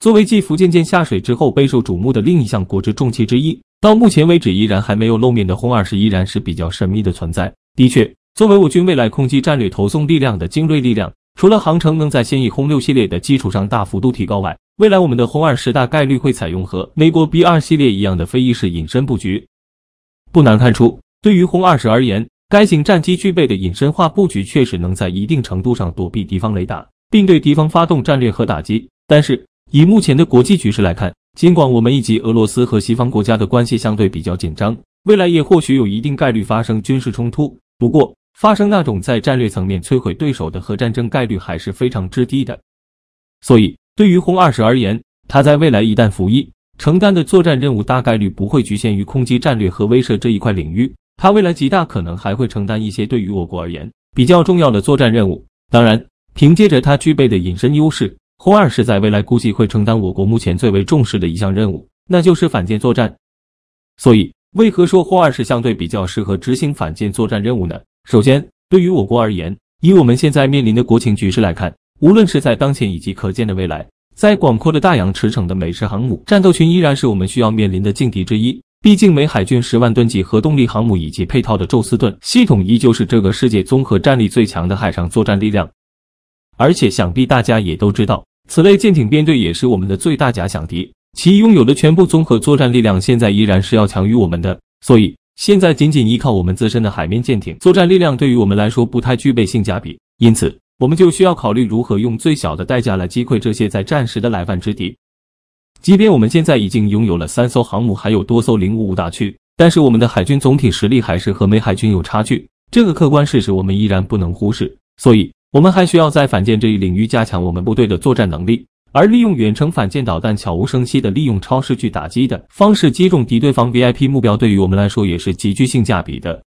作为继福建舰下水之后备受瞩目的另一项国之重器之一，到目前为止依然还没有露面的轰二十依然是比较神秘的存在。的确，作为我军未来空基战略投送力量的精锐力量，除了航程能在现役轰六系列的基础上大幅度提高外，未来我们的轰二十大概率会采用和美国 B 二系列一样的飞翼式隐身布局。不难看出，对于轰二十而言，该型战机具备的隐身化布局确实能在一定程度上躲避敌方雷达，并对敌方发动战略核打击。但是，以目前的国际局势来看，尽管我们以及俄罗斯和西方国家的关系相对比较紧张，未来也或许有一定概率发生军事冲突。不过，发生那种在战略层面摧毁对手的核战争概率还是非常之低的。所以，对于轰二十而言，它在未来一旦服役，承担的作战任务大概率不会局限于空基战略和威慑这一块领域。它未来极大可能还会承担一些对于我国而言比较重要的作战任务。当然，凭借着它具备的隐身优势。轰二是在未来估计会承担我国目前最为重视的一项任务，那就是反舰作战。所以，为何说轰二式相对比较适合执行反舰作战任务呢？首先，对于我国而言，以我们现在面临的国情局势来看，无论是在当前以及可见的未来，在广阔的大洋驰骋的美式航母战斗群依然是我们需要面临的劲敌之一。毕竟，美海军十万吨级核动力航母以及配套的宙斯盾系统依旧是这个世界综合战力最强的海上作战力量。而且，想必大家也都知道。此类舰艇编队也是我们的最大假想敌，其拥有的全部综合作战力量现在依然是要强于我们的，所以现在仅仅依靠我们自身的海面舰艇作战力量，对于我们来说不太具备性价比。因此，我们就需要考虑如何用最小的代价来击溃这些在战时的来犯之敌。即便我们现在已经拥有了三艘航母，还有多艘零五五大驱，但是我们的海军总体实力还是和美海军有差距，这个客观事实我们依然不能忽视。所以。我们还需要在反舰这一领域加强我们部队的作战能力，而利用远程反舰导弹悄无声息的利用超视距打击的方式击中敌对方 VIP 目标，对于我们来说也是极具性价比的。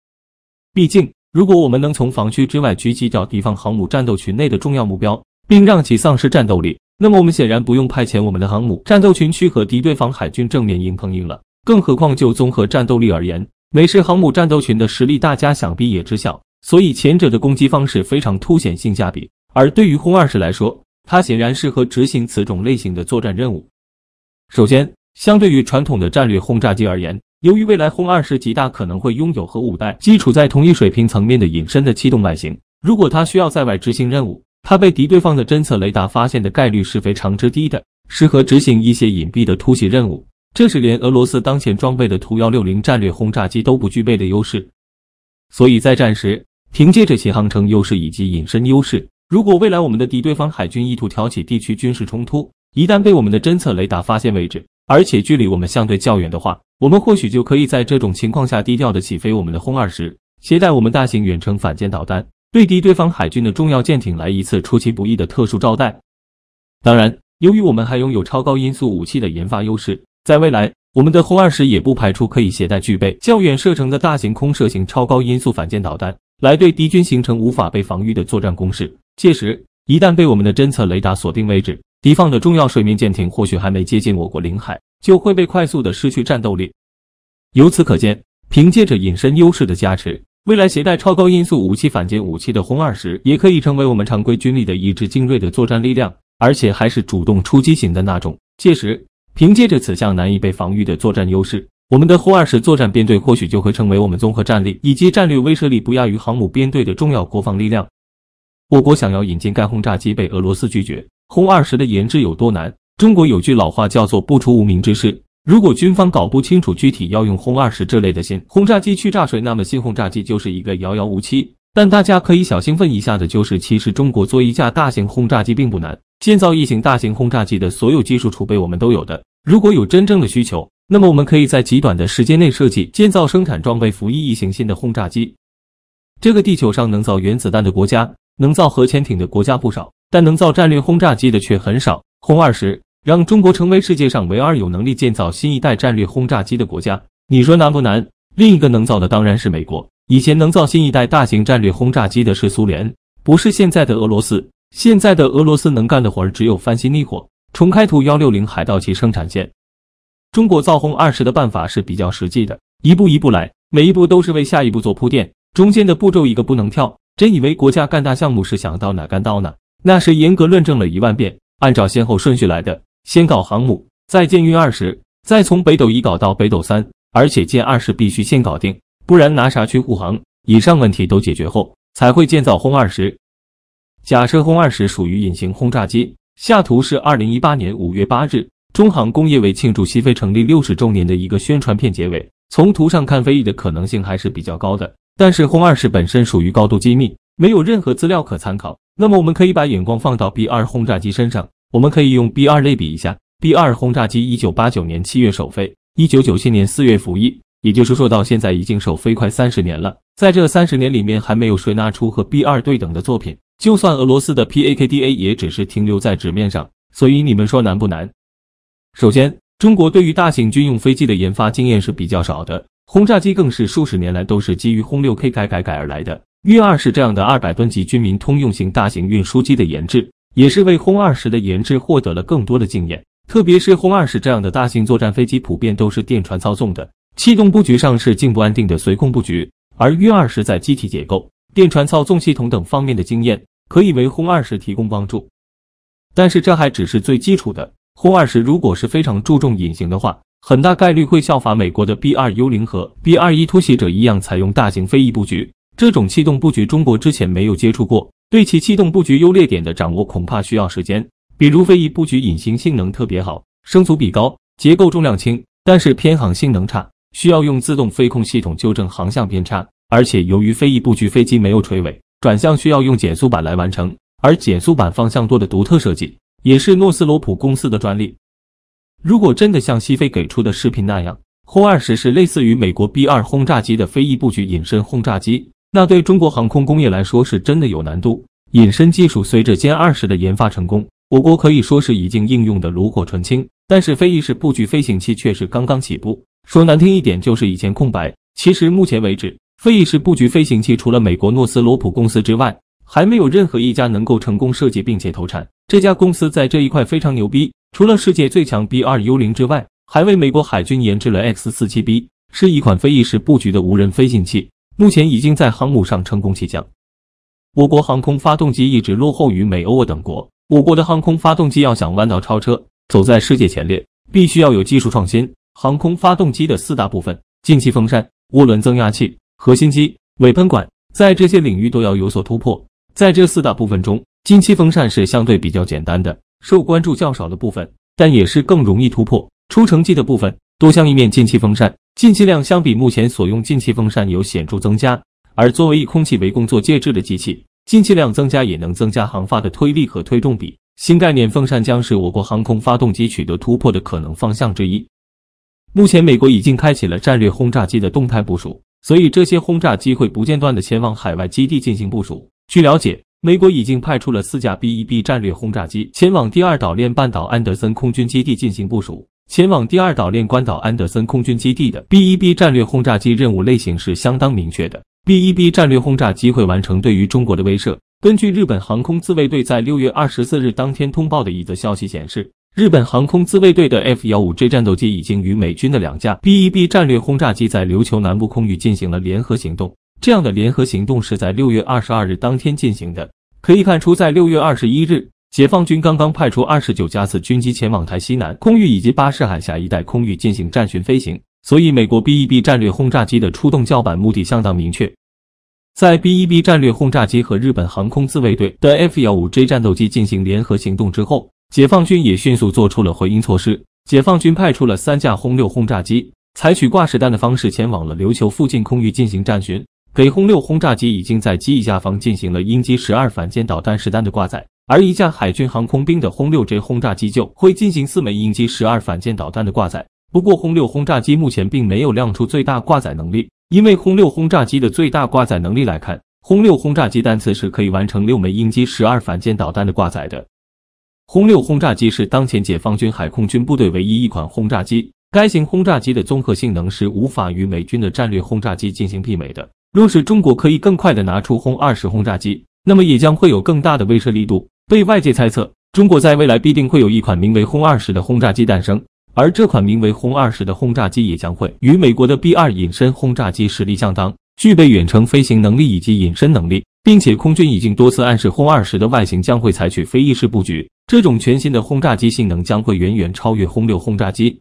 毕竟，如果我们能从防区之外狙击掉敌方航母战斗群内的重要目标，并让其丧失战斗力，那么我们显然不用派遣我们的航母战斗群去和敌对方海军正面硬碰硬了。更何况，就综合战斗力而言，美式航母战斗群的实力，大家想必也知晓。所以前者的攻击方式非常凸显性价比，而对于轰二十来说，它显然适合执行此种类型的作战任务。首先，相对于传统的战略轰炸机而言，由于未来轰二十极大可能会拥有和五代基础在同一水平层面的隐身的气动外形，如果它需要在外执行任务，它被敌对方的侦测雷达发现的概率是非常之低的，适合执行一些隐蔽的突袭任务。这是连俄罗斯当前装备的图幺六零战略轰炸机都不具备的优势。所以在战时。凭借着其航程优势以及隐身优势，如果未来我们的敌对方海军意图挑起地区军事冲突，一旦被我们的侦测雷达发现位置，而且距离我们相对较远的话，我们或许就可以在这种情况下低调的起飞我们的轰二十，携带我们大型远程反舰导弹，对敌对方海军的重要舰艇来一次出其不意的特殊招待。当然，由于我们还拥有超高音速武器的研发优势，在未来我们的轰二十也不排除可以携带具备较远射程的大型空射型超高音速反舰导弹。来对敌军形成无法被防御的作战攻势。届时，一旦被我们的侦测雷达锁定位置，敌方的重要水面舰艇或许还没接近我国领海，就会被快速的失去战斗力。由此可见，凭借着隐身优势的加持，未来携带超高音速武器、反舰武器的轰二十也可以成为我们常规军力的一支精锐的作战力量，而且还是主动出击型的那种。届时，凭借着此项难以被防御的作战优势。我们的轰二十作战编队或许就会成为我们综合战力以及战略威慑力不亚于航母编队的重要国防力量。我国想要引进该轰炸机被俄罗斯拒绝。轰二十的研制有多难？中国有句老话叫做“不出无名之事”。如果军方搞不清楚具体要用轰二十这类的新轰炸机去炸谁，那么新轰炸机就是一个遥遥无期。但大家可以小兴奋一下的，就是其实中国做一架大型轰炸机并不难，建造一型大型轰炸机的所有技术储备我们都有的。如果有真正的需求。那么我们可以在极短的时间内设计、建造、生产装备服役异行新的轰炸机。这个地球上能造原子弹的国家，能造核潜艇的国家不少，但能造战略轰炸机的却很少。轰二十让中国成为世界上唯二有能力建造新一代战略轰炸机的国家，你说难不难？另一个能造的当然是美国。以前能造新一代大型战略轰炸机的是苏联，不是现在的俄罗斯。现在的俄罗斯能干的活儿只有翻新力火，重开图幺六零海盗旗生产线。中国造轰二十的办法是比较实际的，一步一步来，每一步都是为下一步做铺垫，中间的步骤一个不能跳。真以为国家干大项目是想到哪干到哪？那是严格论证了一万遍，按照先后顺序来的。先搞航母，再建运二十，再从北斗一搞到北斗三，而且建二十必须先搞定，不然拿啥去护航？以上问题都解决后，才会建造轰二十。假设轰二十属于隐形轰炸机，下图是二零一八年五月八日。中航工业为庆祝西飞成立六十周年的一个宣传片结尾，从图上看飞翼的可能性还是比较高的。但是轰二十本身属于高度机密，没有任何资料可参考。那么我们可以把眼光放到 B 二轰炸机身上，我们可以用 B 二类比一下。B 二轰炸机一九八九年七月首飞，一九九七年四月服役，也就是说到现在已经首飞快三十年了。在这三十年里面，还没有谁拿出和 B 二对等的作品。就算俄罗斯的 PAKDA 也只是停留在纸面上。所以你们说难不难？首先，中国对于大型军用飞机的研发经验是比较少的，轰炸机更是数十年来都是基于轰六 K 改改改而来的。运二十这样的二百吨级军民通用型大型运输机的研制，也是为轰二十的研制获得了更多的经验。特别是轰二十这样的大型作战飞机普遍都是电传操纵的，气动布局上是进不安定的随控布局，而运二十在机体结构、电传操纵系统等方面的经验，可以为轰二十提供帮助。但是这还只是最基础的。轰2 0如果是非常注重隐形的话，很大概率会效仿美国的 B-2 幽灵和 B-21 突袭者一样，采用大型飞翼布局。这种气动布局中国之前没有接触过，对其气动布局优劣点的掌握恐怕需要时间。比如飞翼布局隐形性能特别好，升阻比高，结构重量轻，但是偏航性能差，需要用自动飞控系统纠正航向偏差。而且由于飞翼布局飞机没有垂尾，转向需要用减速板来完成，而减速板方向舵的独特设计。也是诺斯罗普公司的专利。如果真的像西飞给出的视频那样，轰二十是类似于美国 B 二轰炸机的飞翼布局隐身轰炸机，那对中国航空工业来说是真的有难度。隐身技术随着歼二十的研发成功，我国可以说是已经应用的炉火纯青。但是飞翼式布局飞行器却是刚刚起步，说难听一点就是以前空白。其实目前为止，飞翼式布局飞行器除了美国诺斯罗普公司之外，还没有任何一家能够成功设计并且投产。这家公司在这一块非常牛逼，除了世界最强 B2 幽灵之外，还为美国海军研制了 X47B，是一款飞翼式布局的无人飞行器，目前已经在航母上成功起降。我国航空发动机一直落后于美、欧、俄等国，我国的航空发动机要想弯道超车，走在世界前列，必须要有技术创新。航空发动机的四大部分：进气风扇、涡轮增压器、核心机、尾喷管，在这些领域都要有所突破。在这四大部分中，进气风扇是相对比较简单的，受关注较少的部分，但也是更容易突破出成绩的部分。多向一面进气风扇，进气量相比目前所用进气风扇有显著增加，而作为以空气为工作介质的机器，进气量增加也能增加航发的推力和推动比。新概念风扇将是我国航空发动机取得突破的可能方向之一。目前，美国已经开启了战略轰炸机的动态部署，所以这些轰炸机会不间断的前往海外基地进行部署。据了解，美国已经派出了四架 B-1B 战略轰炸机前往第二岛链半岛安德森空军基地进行部署。前往第二岛链关岛安德森空军基地的 B-1B 战略轰炸机任务类型是相当明确的。B-1B 战略轰炸机会完成对于中国的威慑。根据日本航空自卫队在六月二十四日当天通报的一则消息显示，日本航空自卫队的 F-15J 战斗机已经与美军的两架 B-1B 战略轰炸机在琉球南部空域进行了联合行动。这样的联合行动是在六月二十二日当天进行的。可以看出，在六月二十一日，解放军刚刚派出二十九架次军机前往台西南空域以及巴士海峡一带空域进行战巡飞行。所以，美国 B 一 B 战略轰炸机的出动叫板目的相当明确。在 B 一 B 战略轰炸机和日本航空自卫队的 F 幺五 J 战斗机进行联合行动之后，解放军也迅速做出了回应措施。解放军派出了三架轰六轰炸机，采取挂实弹的方式，前往了琉球附近空域进行战巡。给轰六轰炸机已经在机翼下方进行了鹰击十二反舰导弹实弹的挂载，而一架海军航空兵的轰六 J 轰炸机就会进行四枚鹰击十二反舰导弹的挂载。不过，轰六轰炸机目前并没有亮出最大挂载能力，因为轰六轰炸机的最大挂载能力来看，轰六轰炸机单次是可以完成六枚鹰击十二反舰导弹的挂载的。轰六轰炸机是当前解放军海空军部队唯一一款轰炸机，该型轰炸机的综合性能是无法与美军的战略轰炸机进行媲美的。若是中国可以更快的拿出轰二十轰炸机，那么也将会有更大的威慑力度。被外界猜测，中国在未来必定会有一款名为轰二十的轰炸机诞生，而这款名为轰二十的轰炸机也将会与美国的 B 二隐身轰炸机实力相当，具备远程飞行能力以及隐身能力，并且空军已经多次暗示轰二十的外形将会采取飞翼式布局，这种全新的轰炸机性能将会远远超越轰六轰炸机。